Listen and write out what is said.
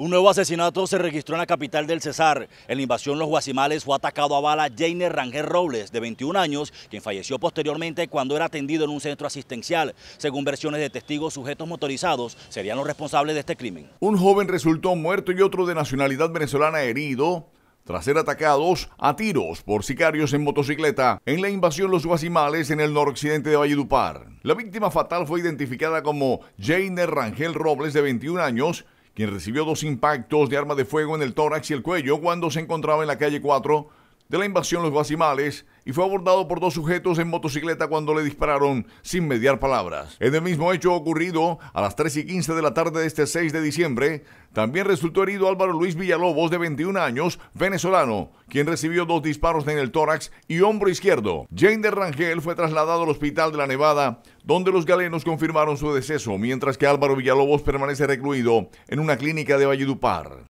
Un nuevo asesinato se registró en la capital del Cesar. En la invasión Los Guasimales fue atacado a bala Jainer Rangel Robles, de 21 años, quien falleció posteriormente cuando era atendido en un centro asistencial. Según versiones de testigos, sujetos motorizados serían los responsables de este crimen. Un joven resultó muerto y otro de nacionalidad venezolana herido tras ser atacados a tiros por sicarios en motocicleta en la invasión Los Guasimales en el noroccidente de Valledupar. La víctima fatal fue identificada como Jainer Rangel Robles, de 21 años, quien recibió dos impactos de arma de fuego en el tórax y el cuello cuando se encontraba en la calle 4 de la invasión los guasimales y fue abordado por dos sujetos en motocicleta cuando le dispararon sin mediar palabras. En el mismo hecho ocurrido a las 3 y 15 de la tarde de este 6 de diciembre, también resultó herido Álvaro Luis Villalobos, de 21 años, venezolano, quien recibió dos disparos en el tórax y hombro izquierdo. Jane de Rangel fue trasladado al hospital de la Nevada, donde los galenos confirmaron su deceso, mientras que Álvaro Villalobos permanece recluido en una clínica de Valledupar.